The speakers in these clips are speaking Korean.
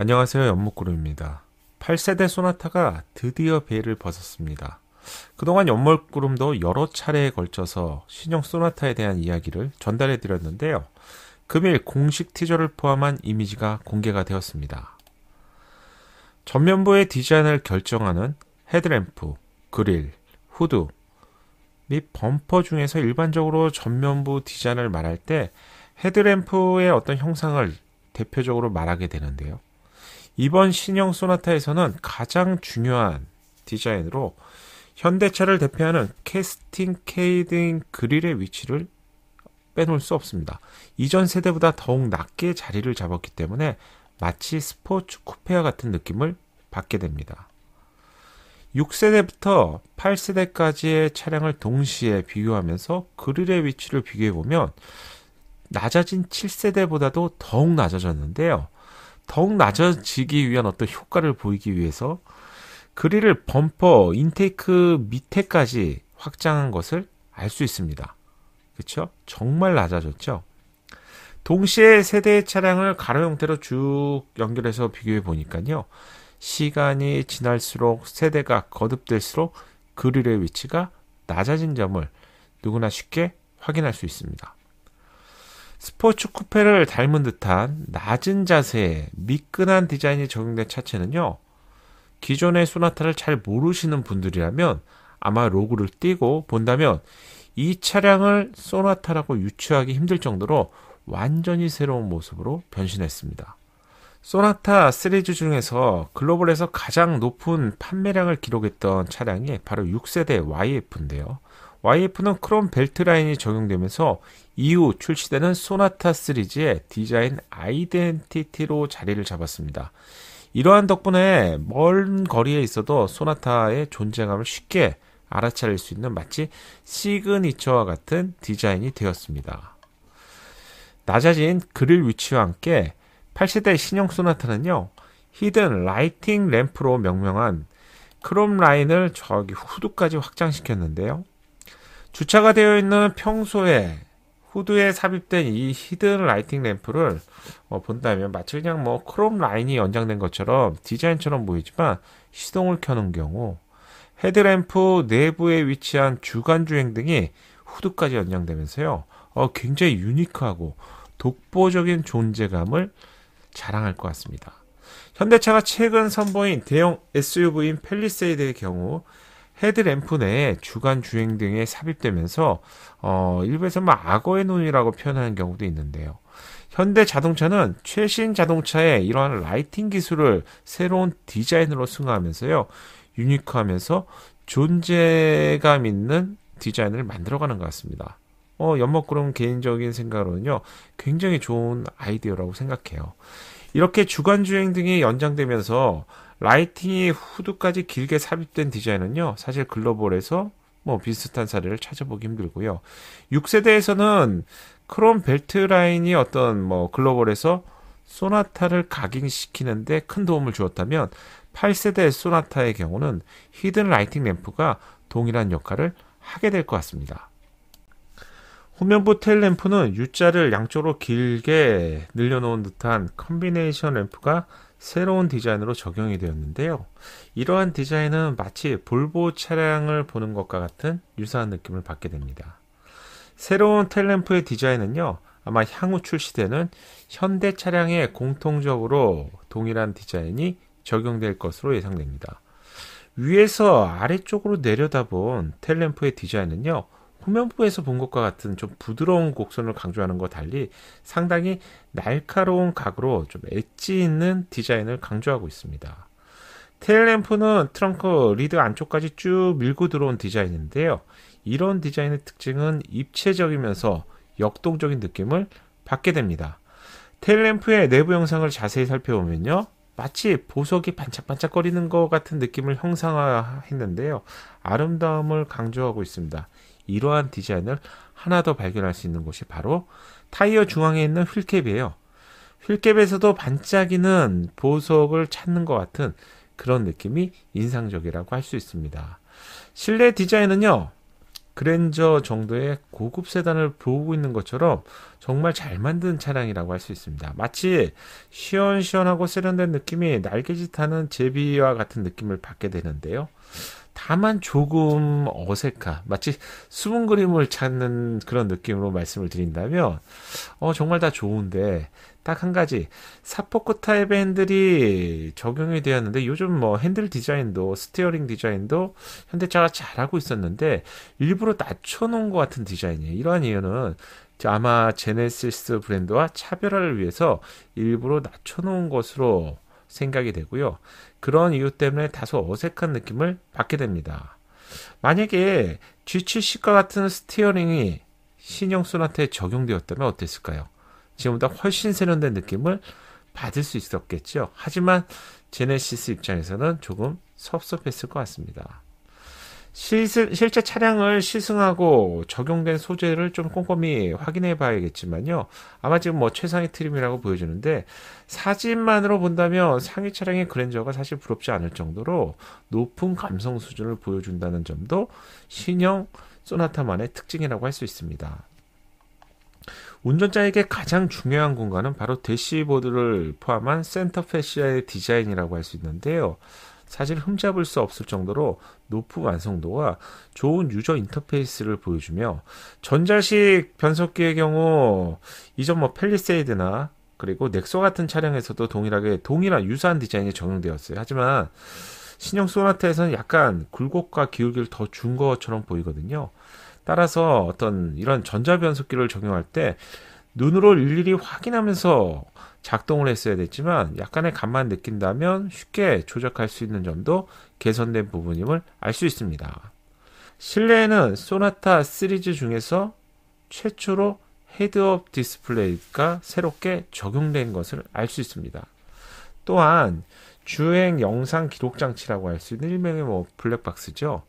안녕하세요. 연목구름입니다. 8세대 소나타가 드디어 베일을 벗었습니다. 그동안 연목구름도 여러 차례에 걸쳐서 신형 소나타에 대한 이야기를 전달해 드렸는데요. 금일 공식 티저를 포함한 이미지가 공개가 되었습니다. 전면부의 디자인을 결정하는 헤드램프, 그릴, 후드 및 범퍼 중에서 일반적으로 전면부 디자인을 말할 때 헤드램프의 어떤 형상을 대표적으로 말하게 되는데요. 이번 신형 소나타에서는 가장 중요한 디자인으로 현대차를 대표하는 캐스팅 케이딩 그릴의 위치를 빼놓을 수 없습니다. 이전 세대보다 더욱 낮게 자리를 잡았기 때문에 마치 스포츠 쿠페와 같은 느낌을 받게 됩니다. 6세대부터 8세대까지의 차량을 동시에 비교하면서 그릴의 위치를 비교해보면 낮아진 7세대보다도 더욱 낮아졌는데요. 더욱 낮아지기 위한 어떤 효과를 보이기 위해서 그릴을 범퍼 인테이크 밑에까지 확장한 것을 알 수 있습니다. 그렇죠? 정말 낮아졌죠. 동시에 세대의 차량을 가로 형태로 쭉 연결해서 비교해 보니까요. 시간이 지날수록 세대가 거듭될수록 그릴의 위치가 낮아진 점을 누구나 쉽게 확인할 수 있습니다. 스포츠 쿠페를 닮은 듯한 낮은 자세, 미끈한 디자인이 적용된 차체는요. 기존의 소나타를 잘 모르시는 분들이라면 아마 로고를 띄고 본다면 이 차량을 소나타라고 유추하기 힘들 정도로 완전히 새로운 모습으로 변신했습니다. 소나타 시리즈 중에서 글로벌에서 가장 높은 판매량을 기록했던 차량이 바로 6세대 YF인데요. YF는 크롬 벨트 라인이 적용되면서 이후 출시되는 소나타 시리즈의 디자인 아이덴티티로 자리를 잡았습니다. 이러한 덕분에 먼 거리에 있어도 소나타의 존재감을 쉽게 알아차릴 수 있는 마치 시그니처와 같은 디자인이 되었습니다. 낮아진 그릴 위치와 함께 8세대 신형 소나타는요, 히든 라이팅 램프로 명명한 크롬 라인을 저기 후드까지 확장시켰는데요. 주차가 되어 있는 평소에 후드에 삽입된 이 히든 라이팅 램프를 어, 본다면 마치 그냥 뭐 크롬 라인이 연장된 것처럼 디자인처럼 보이지만 시동을 켜는 경우 헤드램프 내부에 위치한 주간 주행 등이 후드까지 연장되면서요 어, 굉장히 유니크하고 독보적인 존재감을 자랑할 것 같습니다. 현대차가 최근 선보인 대형 SUV인 펠리세이드의 경우 헤드램프 내에 주간 주행 등에 삽입되면서 어, 일부에서 막 뭐 악어의 눈이라고 표현하는 경우도 있는데요. 현대 자동차는 최신 자동차의 이러한 라이팅 기술을 새로운 디자인으로 승화하면서요. 유니크하면서 존재감 있는 디자인을 만들어가는 것 같습니다. 어, 연먹구름 개인적인 생각으로는요, 굉장히 좋은 아이디어라고 생각해요. 이렇게 주간주행 등이 연장되면서 라이팅이 후드까지 길게 삽입된 디자인은요, 사실 글로벌에서 뭐 비슷한 사례를 찾아보기 힘들고요. 6세대에서는 크롬 벨트 라인이 어떤 뭐 글로벌에서 소나타를 각인시키는데 큰 도움을 주었다면 8세대 소나타의 경우는 히든 라이팅 램프가 동일한 역할을 하게 될 것 같습니다. 후면부 테일 램프는 U자를 양쪽으로 길게 늘려놓은 듯한 컨비네이션 램프가 새로운 디자인으로 적용이 되었는데요. 이러한 디자인은 마치 볼보 차량을 보는 것과 같은 유사한 느낌을 받게 됩니다. 새로운 텔램프의 디자인은요, 아마 향후 출시되는 현대 차량에 공통적으로 동일한 디자인이 적용될 것으로 예상됩니다. 위에서 아래쪽으로 내려다본 텔램프의 디자인은요, 후면부에서 본 것과 같은 좀 부드러운 곡선을 강조하는 것 달리 상당히 날카로운 각으로 좀 엣지 있는 디자인을 강조하고 있습니다. 테일램프는 트렁크 리드 안쪽까지 쭉 밀고 들어온 디자인인데요. 이런 디자인의 특징은 입체적이면서 역동적인 느낌을 받게 됩니다. 테일램프의 내부 영상을 자세히 살펴보면요. 마치 보석이 반짝반짝거리는 것 같은 느낌을 형상화했는데요. 아름다움을 강조하고 있습니다. 이러한 디자인을 하나 더 발견할 수 있는 곳이 바로 타이어 중앙에 있는 휠캡이에요. 휠캡에서도 반짝이는 보석을 찾는 것 같은 그런 느낌이 인상적이라고 할 수 있습니다. 실내 디자인은요, 그랜저 정도의 고급 세단을 보고 있는 것처럼 정말 잘 만든 차량이라고 할 수 있습니다. 마치 시원시원하고 세련된 느낌이 날개짓하는 제비와 같은 느낌을 받게 되는데요. 다만 조금 어색하. 마치 숨은 그림을 찾는 그런 느낌으로 말씀을 드린다면, 어, 정말 다 좋은데, 딱 한 가지. 사포코 타입 핸들이 적용이 되었는데, 요즘 뭐 핸들 디자인도, 스티어링 디자인도 현대차가 잘하고 있었는데, 일부러 낮춰놓은 것 같은 디자인이에요. 이러한 이유는 아마 제네시스 브랜드와 차별화를 위해서 일부러 낮춰놓은 것으로 생각이 되고요. 그런 이유 때문에 다소 어색한 느낌을 받게 됩니다. 만약에 G70과 같은 스티어링이 신형순한테 적용되었다면 어땠을까요? 지금보다 훨씬 세련된 느낌을 받을 수 있었겠죠. 하지만 제네시스 입장에서는 조금 섭섭했을 것 같습니다. 실슬, 실제 차량을 시승하고 적용된 소재를 좀 꼼꼼히 확인해 봐야겠지만요. 아마 지금 뭐최상의 트림이라고 보여지는데 사진만으로 본다면 상위 차량의 그랜저가 사실 부럽지 않을 정도로 높은 감성 수준을 보여준다는 점도 신형 소나타만의 특징이라고 할 수 있습니다. 운전자에게 가장 중요한 공간은 바로 대시보드를 포함한 센터 패시아의 디자인이라고 할 수 있는데요. 사실 흠잡을 수 없을 정도로 높은 완성도와 좋은 유저 인터페이스를 보여주며 전자식 변속기의 경우 이전 뭐 펠리세이드나 그리고 넥소 같은 차량에서도 동일하게 동일한 유사한 디자인이 적용되었어요. 하지만 신형 소나타에서는 약간 굴곡과 기울기를 더 준 것처럼 보이거든요. 따라서 어떤 이런 전자 변속기를 적용할 때 눈으로 일일이 확인하면서 작동을 했어야 됐지만 약간의 감만 느낀다면 쉽게 조작할 수 있는 점도 개선된 부분임을 알 수 있습니다. 실내에는 소나타 시리즈 중에서 최초로 헤드업 디스플레이가 새롭게 적용된 것을 알 수 있습니다. 또한 주행 영상 기록 장치라고 할 수 있는 일명의 뭐 블랙박스죠.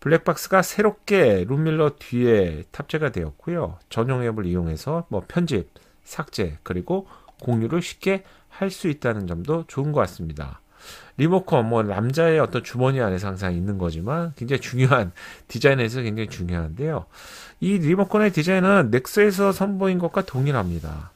블랙박스가 새롭게 룸밀러 뒤에 탑재가 되었고요. 전용 앱을 이용해서 뭐 편집, 삭제, 그리고 공유를 쉽게 할 수 있다는 점도 좋은 것 같습니다. 리모컨, 뭐, 남자의 어떤 주머니 안에 항상 있는 거지만 굉장히 중요한, 디자인에서 굉장히 중요한데요. 이 리모컨의 디자인은 넥스에서 선보인 것과 동일합니다.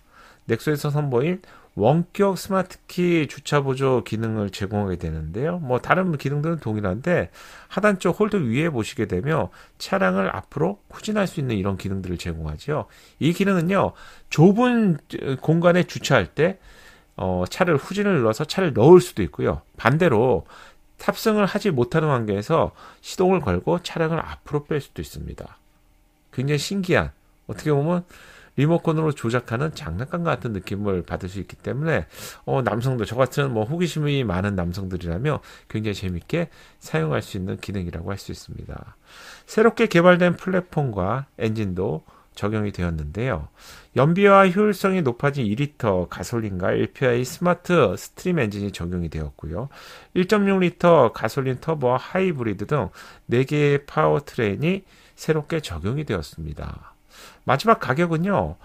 넥스에서 선보인 원격 스마트키 주차 보조 기능을 제공하게 되는데요. 뭐 다른 기능들은 동일한데 하단 쪽 홀드 위에 보시게 되면 차량을 앞으로 후진할 수 있는 이런 기능들을 제공하죠이 기능은요. 좁은 공간에 주차할 때 어, 차를 후진을 눌러서 차를 넣을 수도 있고요. 반대로 탑승을 하지 못하는 관계에서 시동을 걸고 차량을 앞으로 뺄 수도 있습니다. 굉장히 신기한 어떻게 보면 리모컨으로 조작하는 장난감 같은 느낌을 받을 수 있기 때문에 어, 남성들 저 같은 뭐 호기심이 많은 남성들이라면 굉장히 재밌게 사용할 수 있는 기능이라고 할 수 있습니다. 새롭게 개발된 플랫폼과 엔진도 적용이 되었는데요. 연비와 효율성이 높아진 2리터 가솔린과 LPI 스마트 스트림 엔진이 적용이 되었고요. 1.6리터 가솔린 터보 하이브리드 등 4개의 파워트레인이 새롭게 적용이 되었습니다. 마지막 가격은요.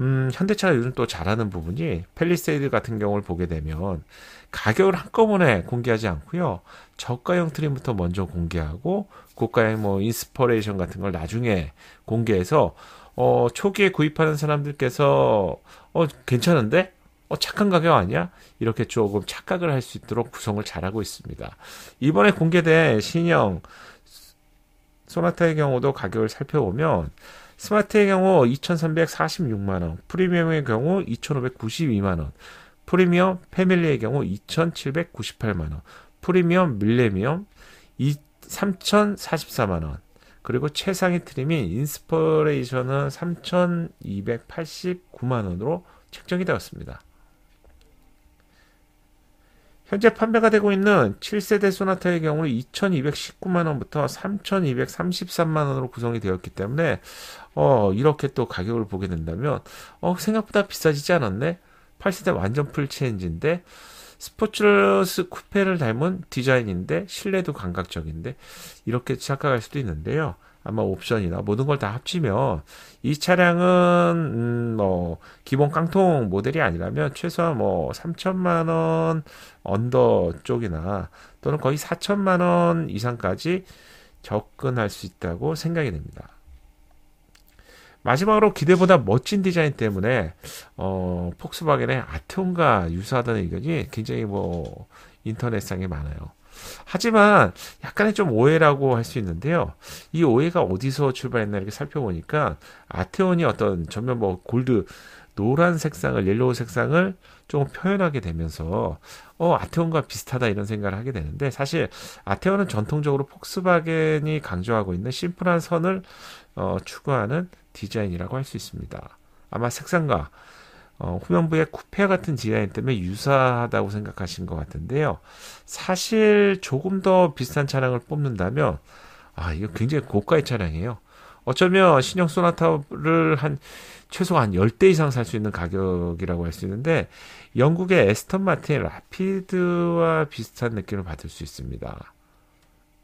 음, 현대차가 요즘 또 잘하는 부분이 펠리세이드 같은 경우를 보게 되면 가격을 한꺼번에 공개하지 않고요. 저가형 트림부터 먼저 공개하고 고가형 뭐 인스퍼레이션 같은 걸 나중에 공개해서 어, 초기에 구입하는 사람들께서 어, 괜찮은데? 어, 착한 가격 아니야? 이렇게 조금 착각을 할 수 있도록 구성을 잘하고 있습니다. 이번에 공개된 신형 소나타의 경우도 가격을 살펴보면 스마트의 경우 2,346만 원, 프리미엄의 경우 2,592만 원, 프리미엄 패밀리의 경우 2,798만 원, 프리미엄 밀레미엄 3,044만 원. 그리고 최상위 트림인 인스퍼레이션은 3,289만 원으로 책정이 되었습니다. 현재 판매가 되고 있는 7세대 소나타의 경우 2,219만원부터 3,233만원으로 구성이 되었기 때문에, 어, 이렇게 또 가격을 보게 된다면, 어, 생각보다 비싸지지 않았네? 8세대 완전 풀체인지인데, 스포츠러스 쿠페를 닮은 디자인인데, 실내도 감각적인데, 이렇게 착각할 수도 있는데요. 아마 옵션이나 모든 걸 다 합치면 이 차량은 음뭐 기본 깡통 모델이 아니라면 최소한 뭐 3천만 원 언더 쪽이나 또는 거의 4천만 원 이상까지 접근할 수 있다고 생각이 됩니다. 마지막으로 기대보다 멋진 디자인 때문에 어 폭스바겐의 아트온과 유사하다는 의견이 굉장히 뭐 인터넷상에 많아요. 하지만 약간의 좀 오해라고 할 수 있는데요. 이 오해가 어디서 출발했나 이렇게 살펴보니까 아테온이 어떤 전면 뭐 골드 노란 색상을 옐로우 색상을 조 표현하게 되면서 어 아테온과 비슷하다 이런 생각을 하게 되는데 사실 아테온은 전통적으로 폭스바겐이 강조하고 있는 심플한 선을 어, 추구하는 디자인이라고 할 수 있습니다. 아마 색상과 어, 후면부의 쿠페 같은 디자인 때문에 유사하다고 생각하신 것 같은데요. 사실 조금 더 비싼 차량을 뽑는다면 아 이거 굉장히 고가의 차량이에요. 어쩌면 신형 소나타를 한 최소 한 10대 이상 살 수 있는 가격이라고 할 수 있는데 영국의 에스턴 마틴 라피드와 비슷한 느낌을 받을 수 있습니다.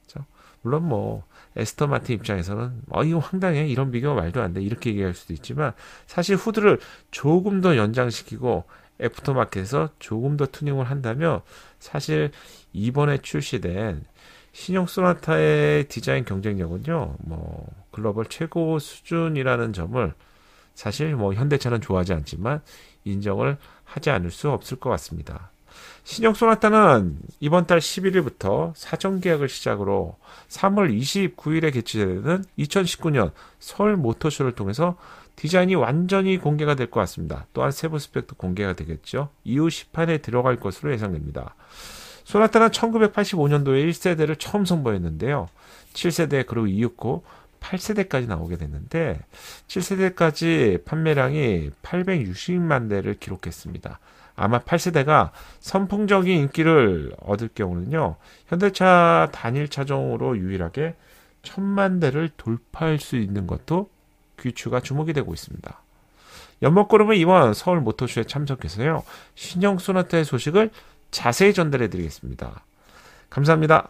그렇죠? 물론 뭐 에스터 마틴 입장에서는 어 이거 황당해 이런 비교 말도 안 돼 이렇게 얘기할 수도 있지만 사실 후드를 조금 더 연장시키고 애프터마켓에서 조금 더 튜닝을 한다면 사실 이번에 출시된 신형 소나타의 디자인 경쟁력은요 뭐 글로벌 최고 수준이라는 점을 사실 뭐 현대차는 좋아하지 않지만 인정을 하지 않을 수 없을 것 같습니다. 신형 소나타는 이번 달 11일부터 사전 계약을 시작으로 3월 29일에 개최되는 2019년 서울 모터쇼를 통해서 디자인이 완전히 공개가 될 것 같습니다. 또한 세부 스펙도 공개가 되겠죠. 이후 시판에 들어갈 것으로 예상됩니다. 소나타는 1985년도에 1세대를 처음 선보였는데요. 7세대 그리고 269 8세대까지 나오게 됐는데 7세대까지 판매량이 860만 대를 기록했습니다. 아마 8세대가 선풍적인 인기를 얻을 경우는요. 현대차 단일 차종으로 유일하게 천만 대를 돌파할 수 있는 것도 귀추가 주목이 되고 있습니다. 연목구름은 이번 서울 모터쇼에 참석해서요. 신형 소나타의 소식을 자세히 전달해 드리겠습니다. 감사합니다.